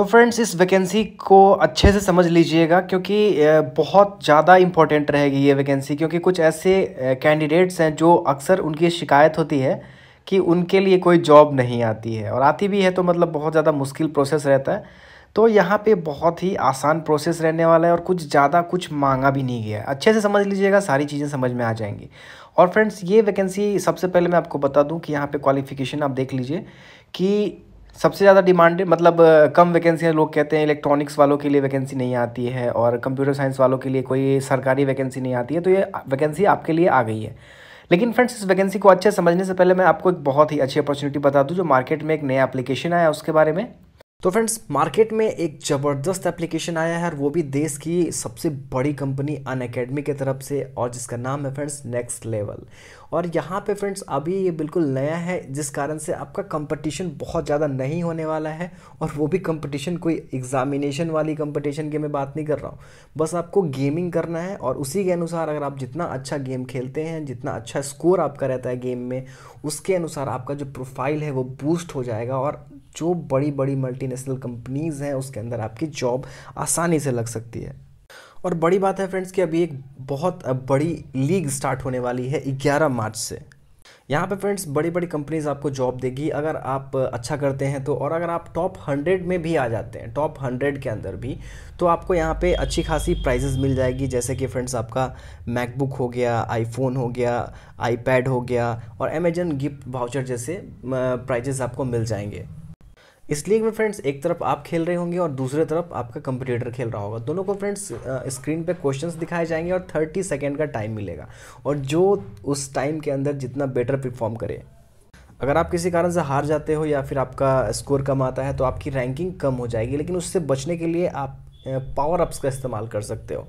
तो फ्रेंड्स इस वैकेंसी को अच्छे से समझ लीजिएगा क्योंकि बहुत ज़्यादा इम्पोर्टेंट रहेगी ये वैकेंसी क्योंकि कुछ ऐसे कैंडिडेट्स हैं जो अक्सर उनकी शिकायत होती है कि उनके लिए कोई जॉब नहीं आती है और आती भी है तो मतलब बहुत ज़्यादा मुश्किल प्रोसेस रहता है तो यहाँ पे बहुत ही आसान प्रोसेस रहने वाला है और कुछ ज़्यादा कुछ मांगा भी नहीं गया है अच्छे से समझ लीजिएगा सारी चीज़ें समझ में आ जाएंगी और फ्रेंड्स ये वैकेंसी सबसे पहले मैं आपको बता दूं कि यहाँ पे क्वालिफिकेशन आप देख लीजिए कि सबसे ज़्यादा डिमांड मतलब कम वैकेंसी है लोग कहते हैं इलेक्ट्रॉनिक्स वालों के लिए वैकेंसी नहीं आती है और कंप्यूटर साइंस वालों के लिए कोई सरकारी वैकेंसी नहीं आती है तो ये वैकेंसी आपके लिए आ गई है लेकिन फ्रेंड्स इस वैकेंसी को अच्छे समझने से पहले मैं आपको एक बहुत ही अच्छी अपॉर्चुनिटी बता दूँ जो मार्केट में एक नया एप्लीकेशन आया उसके बारे में तो फ्रेंड्स मार्केट में एक ज़बरदस्त एप्लीकेशन आया है और वो भी देश की सबसे बड़ी कंपनी अन अकेडमी की तरफ से और जिसका नाम है फ्रेंड्स नेक्स्ट लेवल और यहाँ पे फ्रेंड्स अभी ये बिल्कुल नया है जिस कारण से आपका कंपटीशन बहुत ज़्यादा नहीं होने वाला है और वो भी कंपटीशन कोई एग्जामिनेशन वाली कंपटीशन की मैं बात नहीं कर रहा हूँ बस आपको गेमिंग करना है और उसी के अनुसार अगर आप जितना अच्छा गेम खेलते हैं जितना अच्छा स्कोर आपका रहता है गेम में उसके अनुसार आपका जो प्रोफाइल है वो बूस्ट हो जाएगा और जो बड़ी बड़ी मल्टीनेशनल कंपनीज़ हैं उसके अंदर आपकी जॉब आसानी से लग सकती है और बड़ी बात है फ्रेंड्स कि अभी एक बहुत बड़ी लीग स्टार्ट होने वाली है 11 मार्च से यहाँ पे फ्रेंड्स बड़ी बड़ी कंपनीज आपको जॉब देगी अगर आप अच्छा करते हैं तो और अगर आप टॉप हंड्रेड में भी आ जाते हैं टॉप हंड्रेड के अंदर भी तो आपको यहाँ पे अच्छी खासी प्राइजेज मिल जाएगी जैसे कि फ्रेंड्स आपका मैकबुक हो गया आईफोन हो गया आईपैड हो गया और अमेजन गिफ्ट वाउचर जैसे प्राइजेज आपको मिल जाएंगे इस लीग में फ्रेंड्स एक तरफ आप खेल रहे होंगे और दूसरे तरफ आपका कंपटीटर खेल रहा होगा दोनों को फ्रेंड्स स्क्रीन पे क्वेश्चंस दिखाए जाएंगे और 30 सेकंड का टाइम मिलेगा और जो उस टाइम के अंदर जितना बेटर परफॉर्म करे अगर आप किसी कारण से हार जाते हो या फिर आपका स्कोर कम आता है तो आपकी रैंकिंग कम हो जाएगी लेकिन उससे बचने के लिए आप पावर अप्स का इस्तेमाल कर सकते हो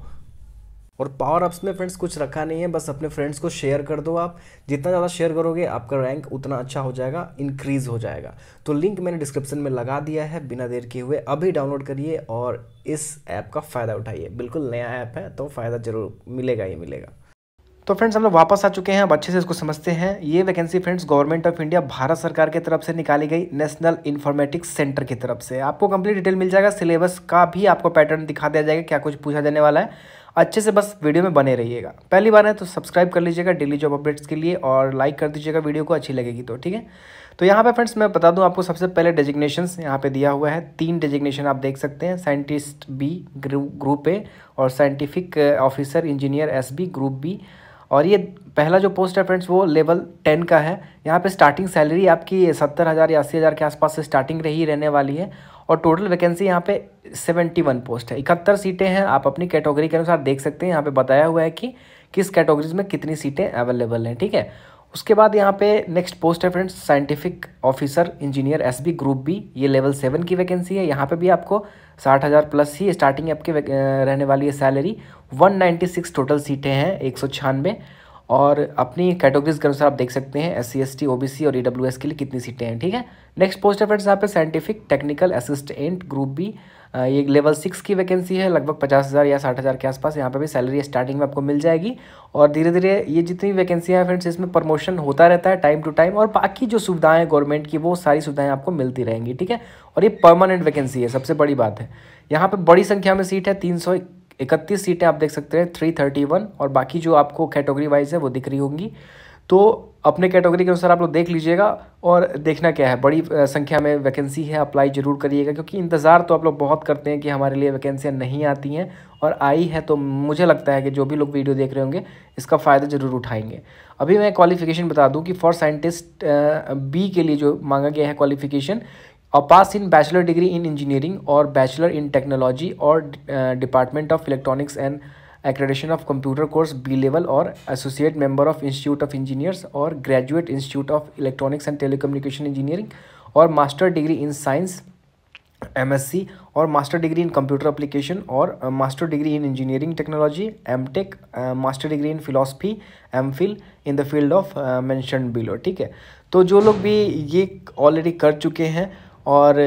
और पावर अप्स में फ्रेंड्स कुछ रखा नहीं है बस अपने फ्रेंड्स को शेयर कर दो आप जितना ज़्यादा शेयर करोगे आपका रैंक उतना अच्छा हो जाएगा इंक्रीज़ हो जाएगा तो लिंक मैंने डिस्क्रिप्शन में लगा दिया है बिना देर किए हुए अभी डाउनलोड करिए और इस ऐप का फ़ायदा उठाइए बिल्कुल नया ऐप है तो फ़ायदा ज़रूर मिलेगा ही मिलेगा तो फ्रेंड्स हम लोग वापस आ चुके हैं अब अच्छे से इसको समझते हैं ये vacancy friends government of India Bharat सरकार की तरफ से निकाली गई नेशनल इन्फॉर्मेटिक्स सेंटर की तरफ से आपको कंप्लीट डिटेल मिल जाएगा सिलेबस का भी आपको पैटर्न दिखा दिया जाएगा क्या कुछ पूछा जाने वाला है अच्छे से बस वीडियो में बने रहिएगा पहली बार है तो सब्सक्राइब कर लीजिएगा डेली जॉब अपडेट्स के लिए और लाइक कर दीजिएगा वीडियो को अच्छी लगेगी तो ठीक है तो यहाँ पे फ्रेंड्स मैं बता दूँ आपको सबसे पहले डेजिग्नेशंस यहाँ पे दिया हुआ है तीन डेजिग्नेशन आप देख सकते हैं साइंटिस्ट बी ग्रुप ए और scientific officer engineer S B group B और ये पहला जो पोस्ट है फ्रेंड्स वो लेवल टेन का है यहाँ पे स्टार्टिंग सैलरी आपकी सत्तर हज़ार या अस्सी हज़ार के आसपास से स्टार्टिंग रही रहने वाली है और टोटल वैकेंसी यहाँ पे 71 पोस्ट है इकहत्तर सीटें हैं आप अपनी कैटेगरी के अनुसार देख सकते हैं यहाँ पे बताया हुआ है कि किस कैटेगरीज में कितनी सीटें अवेलेबल हैं ठीक है उसके बाद यहाँ पे नेक्स्ट पोस्ट है friends scientific officer engineer S B group B ये लेवल सेवन की वैकेंसी है यहाँ पे भी आपको साठ हज़ार प्लस ही स्टार्टिंग आपके रहने वाली है salary one ninety six total सीटें हैं एक सौ छियानवे और अपनी कैटेगरीज के अनुसार आप देख सकते हैं S C S T O B C और ई डब्ल्यू एस के लिए कितनी सीटें हैं ठीक है नेक्स्ट पोस्ट है फ्रेंड्स यहाँ पे scientific technical assistant group B ये लेवल सिक्स की वैकेंसी है लगभग पचास हज़ार या साठ हज़ार के आसपास यहाँ पे भी सैलरी स्टार्टिंग में आपको मिल जाएगी और धीरे धीरे ये जितनी वैकेंसियाँ हैं फ्रेंड्स इसमें प्रमोशन होता रहता है टाइम टू टाइम और बाकी जो सुविधाएं गवर्नमेंट की वो सारी सुविधाएं आपको मिलती रहेंगी ठीक है और ये परमानेंट वैकेंसी है सबसे बड़ी बात है यहाँ पर बड़ी संख्या में सीट है तीन इकतीस सीटें आप देख सकते हैं थ्री थर्टी वन और बाकी जो आपको कैटेगरी वाइज है वो दिख रही होंगी तो अपने कैटेगरी के अनुसार आप लोग देख लीजिएगा और देखना क्या है बड़ी संख्या में वैकेंसी है अप्लाई जरूर करिएगा क्योंकि इंतज़ार तो आप लोग बहुत करते हैं कि हमारे लिए वैकेंसियाँ नहीं आती हैं और आई है तो मुझे लगता है कि जो भी लोग वीडियो देख रहे होंगे इसका फ़ायदा ज़रूर उठाएंगे अभी मैं क्वालिफ़िकेशन बता दूँ कि फॉर साइंटिस्ट बी के लिए जो मांगा गया है क्वालिफ़िकेशन और pass in bachelor degree in engineering और बैचलर इन टेक्नोलॉजी और department of electronics and accreditation of computer course B level और associate member of institute of engineers और graduate institute of electronics and telecommunication engineering और master degree in science MSc और master degree in computer application और master degree in engineering technology M master degree in philosophy M in the field of mention below ठीक है तो जो लोग भी ये ऑलरेडी कर चुके हैं और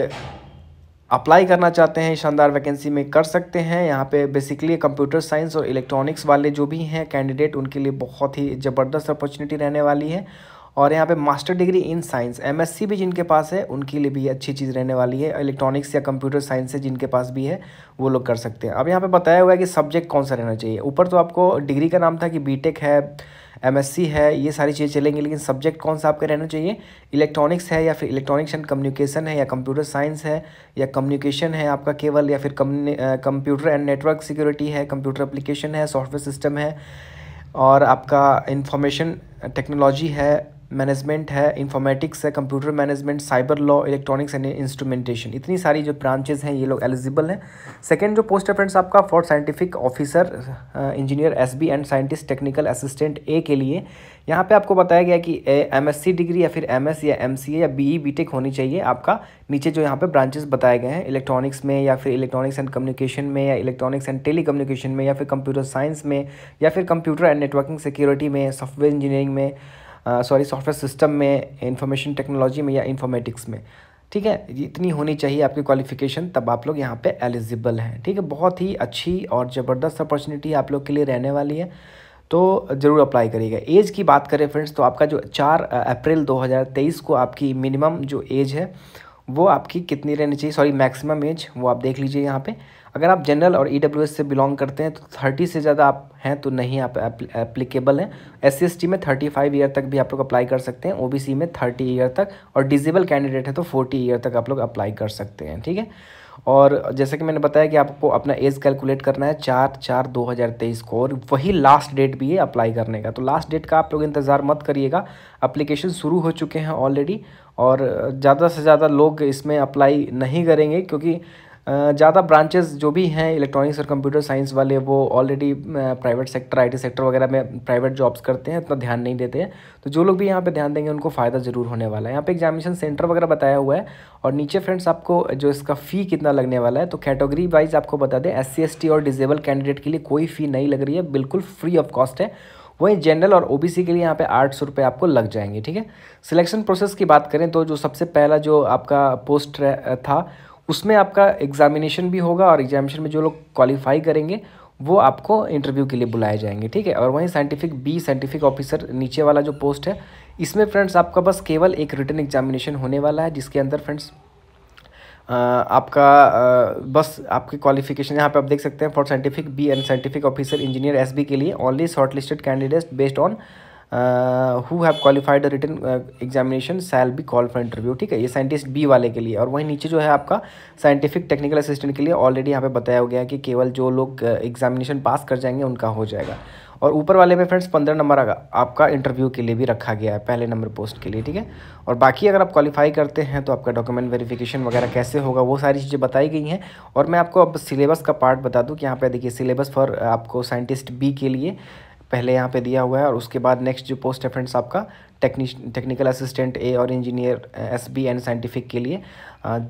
अप्लाई करना चाहते हैं शानदार वैकेंसी में कर सकते हैं यहाँ पे बेसिकली कंप्यूटर साइंस और इलेक्ट्रॉनिक्स वाले जो भी हैं कैंडिडेट उनके लिए बहुत ही ज़बरदस्त अपॉर्चुनिटी रहने वाली है और यहाँ पे master degree in science MSc भी जिनके पास है उनके लिए भी अच्छी चीज़ रहने वाली है इलेक्ट्रॉनिक्स या कंप्यूटर साइंस से जिनके पास भी है वो लोग कर सकते हैं अब यहाँ पर बताया हुआ है कि सब्जेक्ट कौन सा रहना चाहिए ऊपर तो आपको डिग्री का नाम था कि बी है एमएससी है ये सारी चीज़ें चलेंगी लेकिन सब्जेक्ट कौन सा आपके रहना चाहिए इलेक्ट्रॉनिक्स है या फिर इलेक्ट्रॉनिक्स एंड कम्युनिकेशन है या कंप्यूटर साइंस है या कम्युनिकेशन है आपका केवल या फिर कंप्यूटर एंड नेटवर्क सिक्योरिटी है कंप्यूटर अप्लीकेशन है सॉफ्टवेयर सिस्टम है और आपका इंफॉर्मेशन टेक्नोलॉजी है मैनेजमेंट है इंफॉर्मेटिक्स है computer management cyber law electronics and instrumentation इतनी सारी जो ब्रांचेज हैं ये लोग एलिजिबल हैं सेकेंड जो पोस्ट है फ्रेंड्स आपका for scientific officer engineer S B and scientist technical assistant A के लिए यहाँ पे आपको बताया गया कि एम एस सी डिग्री या फिर एम एस या एम सी ए या बी ई बी टेक होनी चाहिए आपका नीचे जो यहाँ पे ब्रांचेस बताए गए हैं इलेक्ट्रॉनिक्स में या फिर इलेक्ट्रॉनिक्स एंड कम्युनिकेशन में या इलेक्ट्रॉनिक्स एंड टेली कम्युनिकेशन में या फिर कंप्यूटर साइंस में या फिर कंप्यूटर एंड नेटवर्किंग सिक्योरिटी में सॉफ्टवेयर इंजीनियरिंग में सॉरी सॉफ्टवेयर सिस्टम में इंफॉर्मेशन टेक्नोलॉजी में या इन्फॉर्मेटिक्स में ठीक है इतनी होनी चाहिए आपकी क्वालिफिकेशन तब आप लोग यहाँ पे एलिजिबल हैं ठीक है बहुत ही अच्छी और ज़बरदस्त अपॉर्चुनिटी आप लोग के लिए रहने वाली है तो ज़रूर अप्लाई करिएगा एज की बात करें फ्रेंड्स तो आपका जो चार अप्रैल 2023 को आपकी मिनिमम जो एज है वो आपकी कितनी रहनी चाहिए सॉरी मैक्सिमम एज वो आप देख लीजिए यहाँ पर अगर आप जनरल और ई e से बिलोंग करते हैं तो थर्टी से ज़्यादा आप हैं तो नहीं आप एप्लीकेबल हैं एस सी में थर्टी फाइव ईयर तक भी आप लोग अप्लाई कर सकते हैं ओ में थर्टी ईयर तक और डिजेबल कैंडिडेट है तो फोर्टी ईयर तक आप लोग अप्लाई कर सकते हैं ठीक है और जैसे कि मैंने बताया कि आपको अपना एज कैलकुलेट करना है चार चार दो हज़ार तेईस को और वही लास्ट डेट भी है अप्लाई करने का तो लास्ट डेट का आप लोग इंतज़ार मत करिएगा अप्लीकेशन शुरू हो चुके हैं ऑलरेडी और ज़्यादा से ज़्यादा लोग इसमें अप्लाई नहीं करेंगे क्योंकि ज़्यादा ब्रांचेस जो भी हैं इलेक्ट्रॉनिक्स और कंप्यूटर साइंस वाले वो already private sector IT sector वगैरह में प्राइवेट जॉब्स करते हैं इतना ध्यान नहीं देते हैं तो जो लोग भी यहाँ पे ध्यान देंगे उनको फ़ायदा ज़रूर होने वाला है यहाँ पे एग्जामिनेशन सेंटर वगैरह बताया हुआ है और नीचे फ्रेंड्स आपको जो इसका फ़ी कितना लगने वाला है तो कैटेगरी वाइज आपको बता दें एस सी और डिजेबल कैंडिडेट के लिए कोई फ़ी नहीं लग रही है बिल्कुल फ्री ऑफ कॉस्ट है वहीं जनरल और ओबीसी के लिए यहाँ पे आठ सौ रुपये आपको लग जाएंगे ठीक है सिलेक्शन प्रोसेस की बात करें तो जो सबसे पहला जो आपका पोस्ट था उसमें आपका एग्ज़ामिनेशन भी होगा और एग्जामिनेशन में जो लोग क्वालिफाई करेंगे वो आपको इंटरव्यू के लिए बुलाए जाएंगे ठीक है और वहीं साइंटिफिक बी साइंटिफिक ऑफिसर नीचे वाला जो पोस्ट है इसमें फ्रेंड्स आपका बस केवल एक रिटर्न एग्जामिनेशन होने वाला है जिसके अंदर फ्रेंड्स आपका बस आपकी क्वालिफिकेशन यहाँ पे आप देख सकते हैं for scientific B and scientific officer engineer SB के लिए only short candidates based on uh, who have qualified the written uh, examination shall be called for interview ठीक है ये साइंटिस्ट बी वाले के लिए और वहीं नीचे जो है आपका साइंटिफिक टेक्निकल असिस्टेंट के लिए ऑलरेडी यहाँ पे बताया हो गया है कि केवल जो लोग एग्जामिनेशन uh, पास कर जाएंगे उनका हो जाएगा और ऊपर वाले में फ्रेंड्स पंद्रह नंबर आपका इंटरव्यू के लिए भी रखा गया है पहले नंबर पोस्ट के लिए ठीक है और बाकी अगर आप क्वालिफाई करते हैं तो आपका डॉक्यूमेंट वेरिफिकेशन वगैरह कैसे होगा वो सारी चीज़ें बताई गई हैं और मैं आपको अब सिलेबस का पार्ट बता दूँ कि यहाँ पर देखिए सिलेबस फॉर uh, आपको साइंटिस्ट बी के लिए पहले यहाँ पे दिया हुआ है और उसके बाद नेक्स्ट जो पोस्ट है फ्रेंड्स आपका टेक्नी टेक्निकल असिस्टेंट ए और engineer S B and scientific के लिए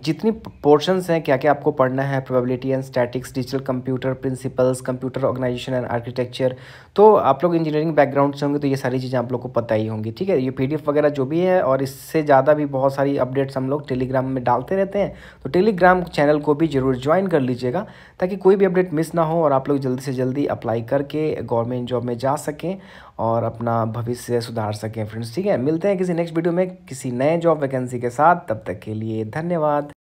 जितनी पोर्शंस हैं क्या क्या आपको पढ़ना है probability and statics digital computer principles computer organisation and architecture तो आप लोग इंजीनियरिंग बैकग्राउंड से होंगे तो ये सारी चीज़ें आप लोग को पता ही होंगी ठीक है ये पी वगैरह जो भी है और इससे ज़्यादा भी बहुत सारी अपडेट्स हम लोग टेलीग्राम में डालते रहते हैं तो टेलीग्राम चैनल को भी ज़रूर ज्वाइन कर लीजिएगा ताकि कोई भी अपडेट मिस ना हो और आप लोग जल्दी से जल्दी अप्लाई करके गवर्नमेंट जॉब में जा सकें और अपना भविष्य सुधार सकें फ्रेंड्स ठीक है मिलते हैं किसी नेक्स्ट वीडियो में किसी नए जॉब वैकेंसी के साथ तब तक के लिए धन्यवाद